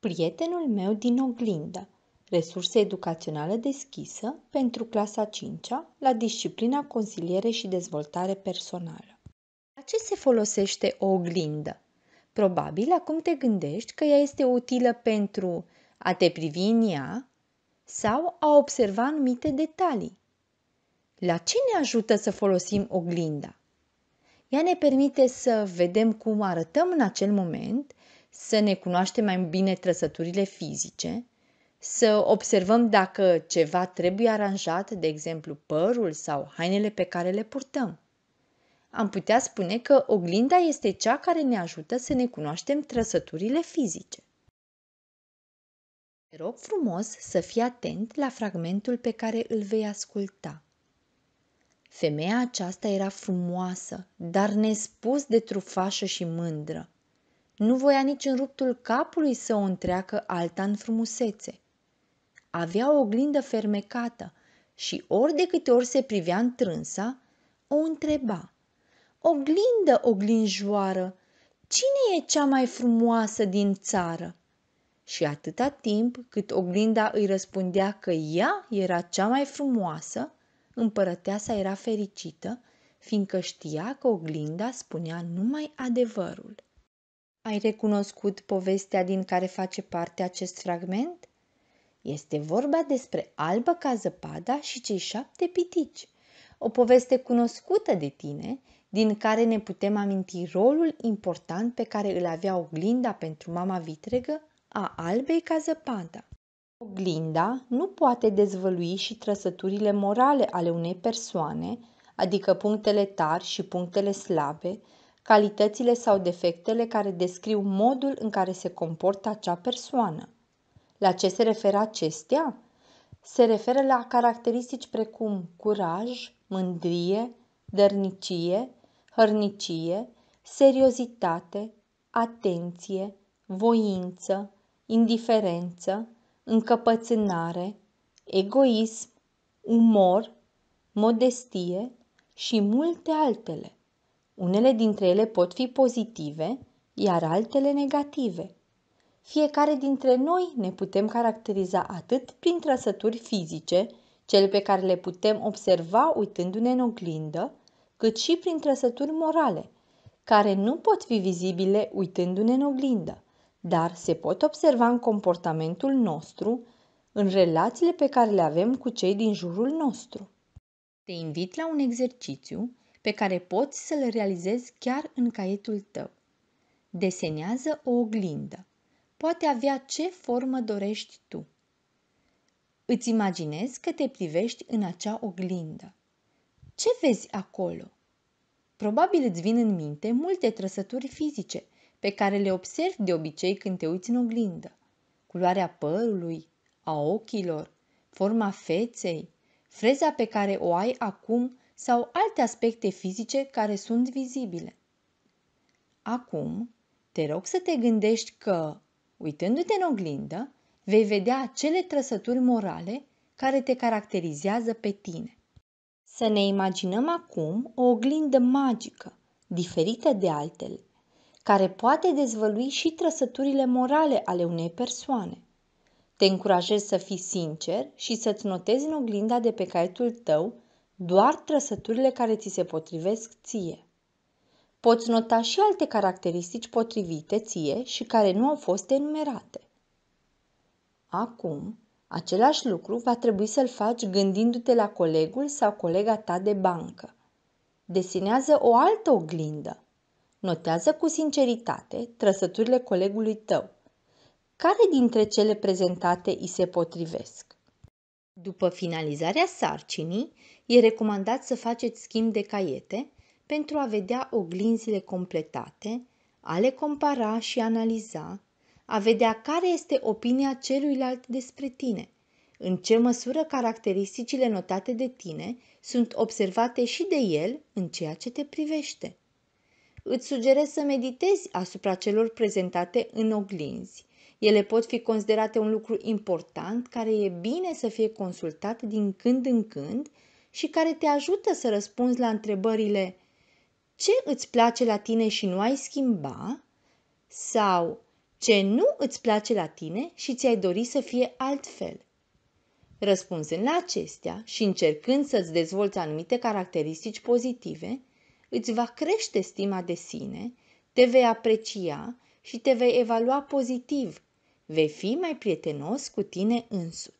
Prietenul meu din oglindă. Resurse educaționale deschisă pentru clasa 5 la disciplina consiliere și dezvoltare personală. La ce se folosește o oglindă? Probabil acum te gândești că ea este utilă pentru a te privi în ea sau a observa anumite detalii. La ce ne ajută să folosim oglinda? Ea ne permite să vedem cum arătăm în acel moment să ne cunoaștem mai bine trăsăturile fizice, să observăm dacă ceva trebuie aranjat, de exemplu părul sau hainele pe care le purtăm. Am putea spune că oglinda este cea care ne ajută să ne cunoaștem trăsăturile fizice. Te rog frumos să fii atent la fragmentul pe care îl vei asculta. Femeia aceasta era frumoasă, dar nespus de trufașă și mândră. Nu voia nici în ruptul capului să o întreacă alta în frumusețe. Avea o oglindă fermecată și ori de câte ori se privea în trânsa, o întreba. Oglindă, oglinjoară, cine e cea mai frumoasă din țară? Și atâta timp cât oglinda îi răspundea că ea era cea mai frumoasă, împărăteasa era fericită, fiindcă știa că oglinda spunea numai adevărul. Ai recunoscut povestea din care face parte acest fragment? Este vorba despre Albă ca zăpada și cei șapte pitici, o poveste cunoscută de tine, din care ne putem aminti rolul important pe care îl avea oglinda pentru mama vitregă a albei ca zăpada. Oglinda nu poate dezvălui și trăsăturile morale ale unei persoane, adică punctele tari și punctele slabe, calitățile sau defectele care descriu modul în care se comportă acea persoană. La ce se referă acestea? Se referă la caracteristici precum curaj, mândrie, dărnicie, hărnicie, seriozitate, atenție, voință, indiferență, încăpățânare, egoism, umor, modestie și multe altele. Unele dintre ele pot fi pozitive, iar altele negative. Fiecare dintre noi ne putem caracteriza atât prin trăsături fizice, cele pe care le putem observa uitându-ne în oglindă, cât și prin trăsături morale, care nu pot fi vizibile uitându-ne în oglindă, dar se pot observa în comportamentul nostru, în relațiile pe care le avem cu cei din jurul nostru. Te invit la un exercițiu pe care poți să le realizezi chiar în caietul tău. Desenează o oglindă. Poate avea ce formă dorești tu. Îți imaginezi că te privești în acea oglindă. Ce vezi acolo? Probabil îți vin în minte multe trăsături fizice pe care le observi de obicei când te uiți în oglindă. Culoarea părului, a ochilor, forma feței, freza pe care o ai acum sau alte aspecte fizice care sunt vizibile. Acum, te rog să te gândești că, uitându-te în oglindă, vei vedea cele trăsături morale care te caracterizează pe tine. Să ne imaginăm acum o oglindă magică, diferită de altele, care poate dezvălui și trăsăturile morale ale unei persoane. Te încurajez să fii sincer și să-ți notezi în oglinda de pe caietul tău doar trăsăturile care ți se potrivesc ție. Poți nota și alte caracteristici potrivite ție și care nu au fost enumerate. Acum, același lucru va trebui să-l faci gândindu-te la colegul sau colega ta de bancă. Desenează o altă oglindă. Notează cu sinceritate trăsăturile colegului tău. Care dintre cele prezentate îi se potrivesc? După finalizarea sarcinii, e recomandat să faceți schimb de caiete pentru a vedea oglinzile completate, a le compara și analiza, a vedea care este opinia celuilalt despre tine, în ce măsură caracteristicile notate de tine sunt observate și de el în ceea ce te privește. Îți sugerez să meditezi asupra celor prezentate în oglinzi ele pot fi considerate un lucru important care e bine să fie consultat din când în când și care te ajută să răspunzi la întrebările ce îți place la tine și nu ai schimba sau ce nu îți place la tine și ți-ai dori să fie altfel. Răspunzând la acestea și încercând să-ți dezvolți anumite caracteristici pozitive, îți va crește stima de sine, te vei aprecia și te vei evalua pozitiv, vei fi mai prietenos cu tine însuți.